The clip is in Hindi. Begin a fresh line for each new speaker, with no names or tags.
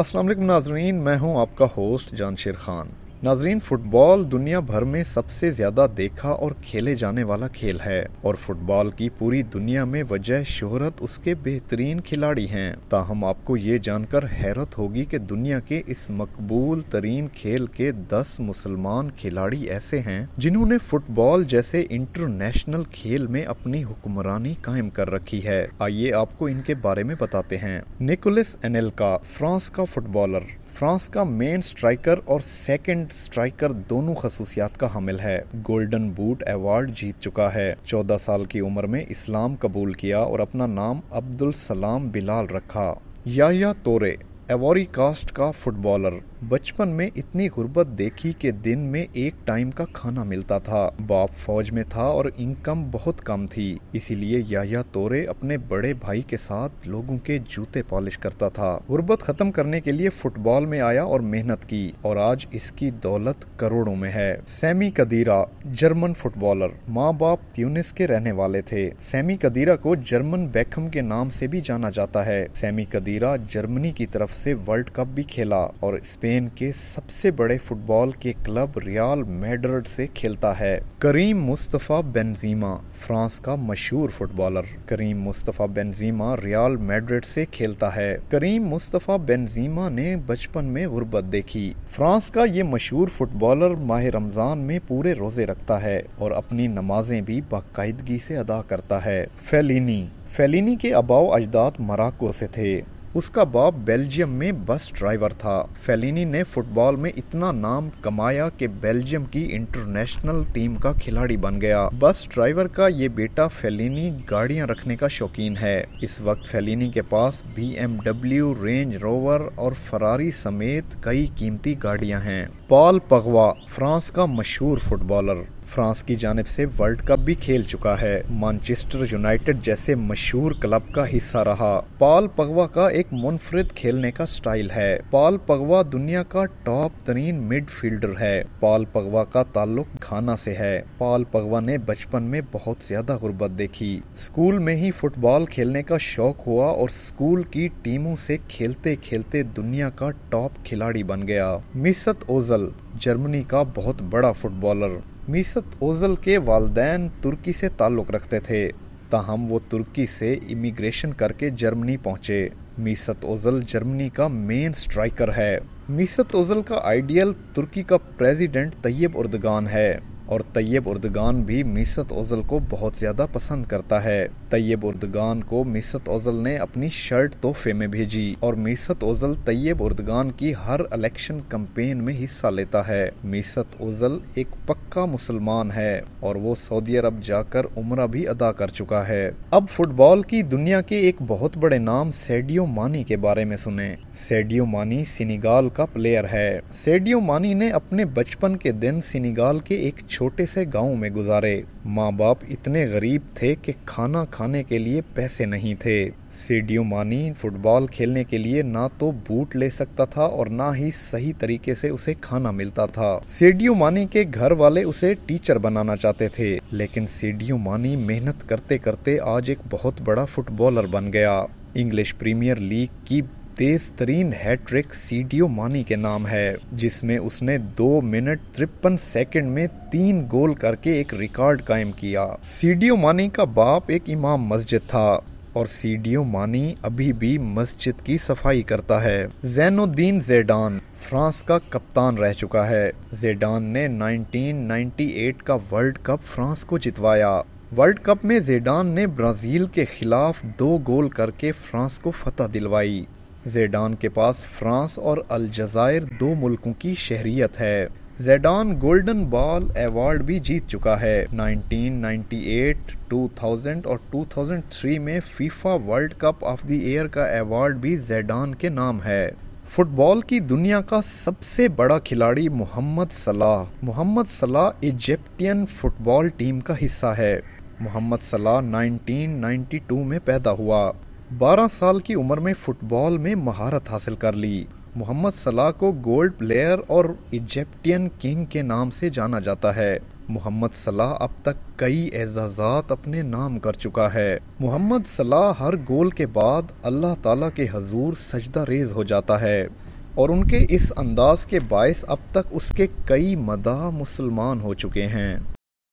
असलम नाजरीन मैं हूं आपका होस्ट जानशेर खान नाजरीन फुटबॉल दुनिया भर में सबसे ज्यादा देखा और खेले जाने वाला खेल है और फुटबॉल की पूरी दुनिया में वजह शोहरत उसके बेहतरीन खिलाड़ी हैं ताहम आपको ये जानकर हैरत होगी कि दुनिया के इस मकबूल तरीन खेल के दस मुसलमान खिलाड़ी ऐसे हैं जिन्होंने फुटबॉल जैसे इंटरनेशनल खेल में अपनी हुक्मरानी कायम कर रखी है आइए आपको इनके बारे में बताते हैं निकोलस एनेलका फ्रांस का फुटबॉलर फ्रांस का मेन स्ट्राइकर और सेकंड स्ट्राइकर दोनों खसूसियात का हामिल है गोल्डन बूट अवार्ड जीत चुका है 14 साल की उम्र में इस्लाम कबूल किया और अपना नाम अब्दुल सलाम बिलाल रखा याया तोरे एवोरी कास्ट का फुटबॉलर बचपन में इतनी गुर्बत देखी कि दिन में एक टाइम का खाना मिलता था बाप फौज में था और इनकम बहुत कम थी इसीलिए याया तोरे अपने बड़े भाई के साथ लोगों के जूते पॉलिश करता था गुर्बत खत्म करने के लिए फुटबॉल में आया और मेहनत की और आज इसकी दौलत करोड़ों में है सैमी कदीरा जर्मन फुटबॉलर माँ बाप त्यूनिस के रहने वाले थे सैमी कदीरा को जर्मन बैकम के नाम से भी जाना जाता है सैमी कदीरा जर्मनी की तरफ से वर्ल्ड कप भी खेला और स्पेन के सबसे बड़े फुटबॉल के क्लब रियाल मेड्रिड से खेलता है करीम मुस्तफ़ा बेंजीमा फ्रांस का मशहूर footballer Karim Mustafa Benzema Real Madrid से खेलता है करीम मुस्तफ़ा बेंजीमा ने बचपन में गुर्बत देखी फ्रांस का ये मशहूर फुटबॉलर माह रमज़ान में पूरे रोज़े रखता है और अपनी नमाजें भी बाकायदगी से अदा करता है फेलिनी फेलिनी के अबाव अजदाद मराको से थे उसका बाप बेल्जियम में बस ड्राइवर था फेलिनी ने फुटबॉल में इतना नाम कमाया कि बेल्जियम की इंटरनेशनल टीम का खिलाड़ी बन गया बस ड्राइवर का ये बेटा फेलिनी गाड़ियां रखने का शौकीन है इस वक्त फेलिनी के पास डब्ल्यू रेंज रोवर और फरारी समेत कई कीमती गाड़ियां हैं पॉल पगवा फ्रांस का मशहूर फुटबॉलर फ्रांस की जानब से वर्ल्ड कप भी खेल चुका है मानचेस्टर यूनाइटेड जैसे मशहूर क्लब का हिस्सा रहा पॉल पगवा का एक मुनफरद खेलने का स्टाइल है पॉल पगवा दुनिया का टॉप तरीन मिडफील्डर है पॉल पगवा का ताल्लुक खाना से है पॉल पगवा ने बचपन में बहुत ज्यादा गुर्बत देखी स्कूल में ही फुटबॉल खेलने का शौक हुआ और स्कूल की टीमों से खेलते खेलते दुनिया का टॉप खिलाड़ी बन गया मिसत ओजल जर्मनी का बहुत बड़ा फुटबॉलर मीसत ओज़ल के वालदेन तुर्की से ताल्लुक़ रखते थे ताहम वो तुर्की से इमिग्रेशन करके जर्मनी पहुँचे मीसत ओज़ल जर्मनी का मेन स्ट्राइकर है मीसत ओज़ल का आइडियल तुर्की का प्रेसिडेंट तैयब उर्दगान है और तैयब उर्दगान भी मिसत ओजल को बहुत ज़्यादा पसंद करता है तैयब उर्दगान को मिसत ओजल ने अपनी शर्ट तोहफे में भेजी और मिसत ओजल तैयब उर्दगान की हर इलेक्शन कम्पेन में हिस्सा लेता है मिसत ओजल एक पक्का मुसलमान है और वो सऊदी अरब जाकर उम्र भी अदा कर चुका है अब फुटबॉल की दुनिया के एक बहुत बड़े नाम सेडियो मानी के बारे में सुने सेडियो मानी सिनिगाल का प्लेयर है सेडियो मानी ने अपने बचपन के दिन सिनिगाल के एक छोटे से गांव में गुजारे माँ बाप इतने गरीब थे कि खाना खाने के लिए पैसे नहीं थे मानी फुटबॉल खेलने के लिए ना तो बूट ले सकता था और ना ही सही तरीके से उसे खाना मिलता था सीडियो मानी के घर वाले उसे टीचर बनाना चाहते थे लेकिन सीडियो मानी मेहनत करते करते आज एक बहुत बड़ा फुटबॉलर बन गया इंग्लिश प्रीमियर लीग की तेज तरीन हैट्रिक सीडियो मानी के नाम है जिसमें उसने दो मिनट तिरपन सेकंड में तीन गोल करके एक रिकॉर्ड कायम किया सीडियो मानी का बाप एक इमाम मस्जिद था और सीडियो मानी अभी भी मस्जिद की सफाई करता है जैनुद्दीन जेडान फ्रांस का कप्तान रह चुका है जेडान ने 1998 का वर्ल्ड कप फ्रांस को जितवाया वर्ल्ड कप में जेडान ने ब्राज़ील के खिलाफ दो गोल करके फ्रांस को फतह दिलवाई जेडान के पास फ्रांस और अलजायर दो मुल्कों की शहरीत है जेडान गोल्डन बॉल अवार्ड भी जीत चुका है 1998, 2000 और 2003 में FIFA World Cup of the year का अवार्ड भी जेडान के नाम है फुटबॉल की दुनिया का सबसे बड़ा खिलाड़ी मोहम्मद सलाह मोहम्मद सलाह इजिप्टियन फुटबॉल टीम का हिस्सा है मोहम्मद सलाह 1992 में पैदा हुआ 12 साल की उम्र में फुटबॉल में महारत हासिल कर ली मोहम्मद सलाह को गोल्ड प्लेयर और इजिप्टियन किंग के नाम से जाना जाता है मोहम्मद सलाह अब तक कई एजाजात अपने नाम कर चुका है मोहम्मद सलाह हर गोल के बाद अल्लाह ताला के हजूर सजदा रेज हो जाता है और उनके इस अंदाज के बायस अब तक उसके कई मदा मुसलमान हो चुके हैं